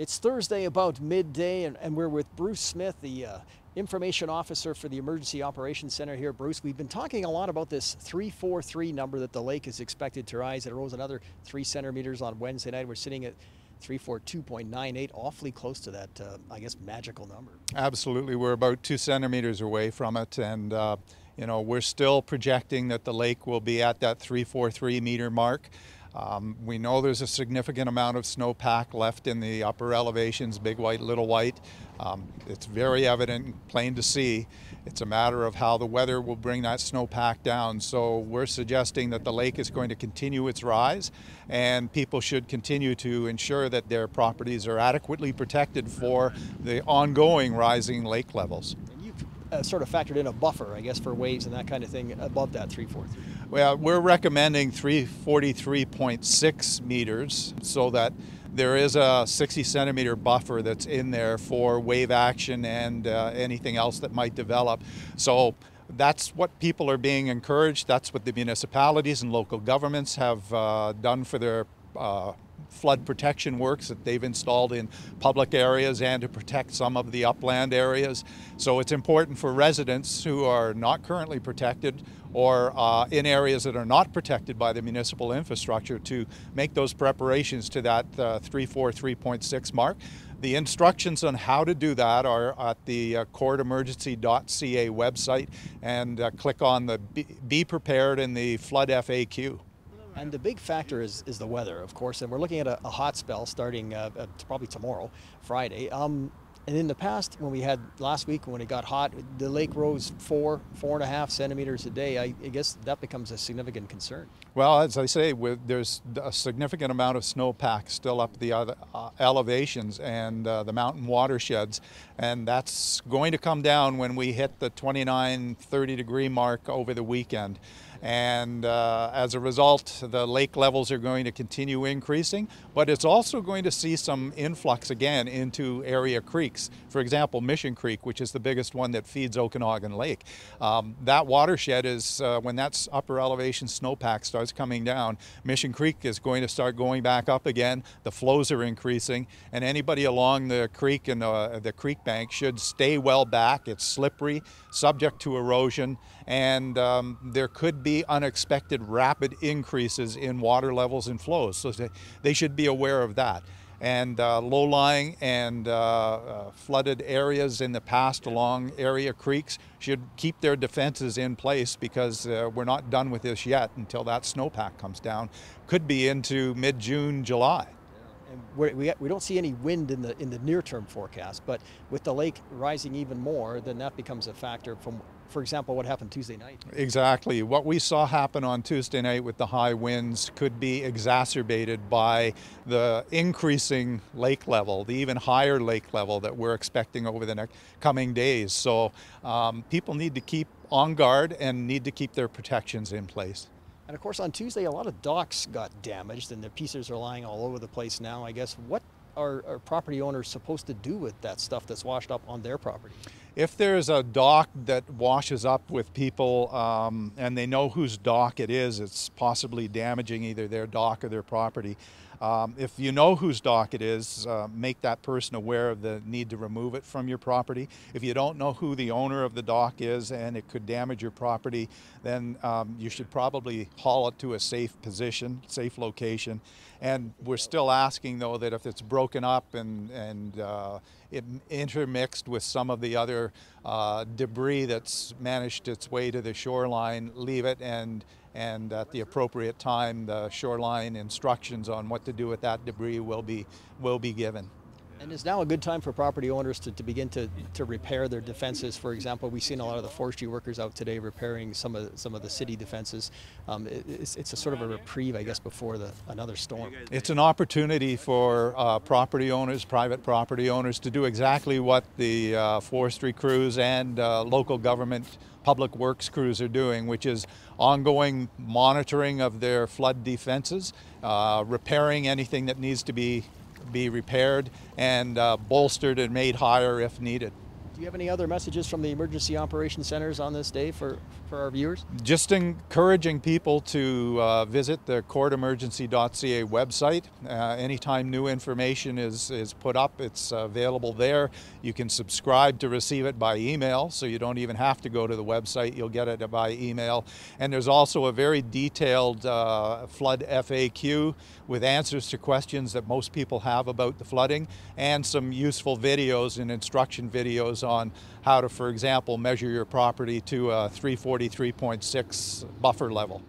It's Thursday about midday, and, and we're with Bruce Smith, the uh, information officer for the Emergency Operations Center here. Bruce, we've been talking a lot about this 343 number that the lake is expected to rise. It rose another three centimeters on Wednesday night. We're sitting at 342.98, awfully close to that, uh, I guess, magical number. Absolutely. We're about two centimeters away from it. And, uh, you know, we're still projecting that the lake will be at that 343 meter mark. Um, we know there's a significant amount of snowpack left in the upper elevations, Big White, Little White. Um, it's very evident, plain to see. It's a matter of how the weather will bring that snowpack down. So we're suggesting that the lake is going to continue its rise and people should continue to ensure that their properties are adequately protected for the ongoing rising lake levels uh, sort of factored in a buffer, I guess, for waves and that kind of thing above that 343? Well, we're recommending 343.6 meters so that there is a 60 centimeter buffer that's in there for wave action and uh, anything else that might develop. So that's what people are being encouraged. That's what the municipalities and local governments have uh, done for their uh, flood protection works that they've installed in public areas and to protect some of the upland areas. So it's important for residents who are not currently protected or uh, in areas that are not protected by the municipal infrastructure to make those preparations to that uh, 343.6 mark. The instructions on how to do that are at the uh, courtemergency.ca website and uh, click on the Be, Be Prepared in the Flood FAQ. And the big factor is, is the weather, of course. And we're looking at a, a hot spell starting uh, uh, probably tomorrow, Friday. Um, and in the past, when we had last week, when it got hot, the lake rose four, four and a half centimeters a day. I, I guess that becomes a significant concern. Well, as I say, with, there's a significant amount of snowpack still up the other, uh, elevations and uh, the mountain watersheds, and that's going to come down when we hit the 29, 30 degree mark over the weekend. And uh, as a result, the lake levels are going to continue increasing, but it's also going to see some influx again into area creeks. For example, Mission Creek, which is the biggest one that feeds Okanagan Lake. Um, that watershed is, uh, when that upper elevation snowpack starts coming down, Mission Creek is going to start going back up again. The flows are increasing, and anybody along the creek and uh, the creek bank should stay well back. It's slippery, subject to erosion, and um, there could be unexpected rapid increases in water levels and flows. So they should be aware of that. And uh, low-lying and uh, uh, flooded areas in the past along area creeks should keep their defenses in place because uh, we're not done with this yet until that snowpack comes down. Could be into mid-June, July and we, we don't see any wind in the in the near term forecast. But with the lake rising even more, then that becomes a factor from for example, what happened Tuesday night. Exactly. What we saw happen on Tuesday night with the high winds could be exacerbated by the increasing lake level, the even higher lake level that we're expecting over the next coming days. So um, people need to keep on guard and need to keep their protections in place. And of course, on Tuesday, a lot of docks got damaged and the pieces are lying all over the place now, I guess. What are, are property owners supposed to do with that stuff that's washed up on their property? if there's a dock that washes up with people um, and they know whose dock it is, it's possibly damaging either their dock or their property. Um, if you know whose dock it is, uh, make that person aware of the need to remove it from your property. If you don't know who the owner of the dock is and it could damage your property, then um, you should probably haul it to a safe position, safe location. And we're still asking though that if it's broken up and, and uh, it intermixed with some of the other uh, debris that's managed its way to the shoreline, leave it and and at the appropriate time, the shoreline instructions on what to do with that debris will be, will be given. And is now a good time for property owners to, to begin to, to repair their defenses? For example, we've seen a lot of the forestry workers out today repairing some of some of the city defenses. Um, it, it's, it's a sort of a reprieve, I guess, before the, another storm. It's an opportunity for uh, property owners, private property owners, to do exactly what the uh, forestry crews and uh, local government public works crews are doing, which is ongoing monitoring of their flood defenses, uh, repairing anything that needs to be be repaired and uh, bolstered and made higher if needed. Do you have any other messages from the emergency operation centers on this day for, for our viewers? Just encouraging people to uh, visit the courtemergency.ca website. Uh, anytime new information is, is put up, it's available there. You can subscribe to receive it by email, so you don't even have to go to the website. You'll get it by email. And there's also a very detailed uh, flood FAQ with answers to questions that most people have about the flooding and some useful videos and instruction videos on how to, for example, measure your property to a 343.6 buffer level.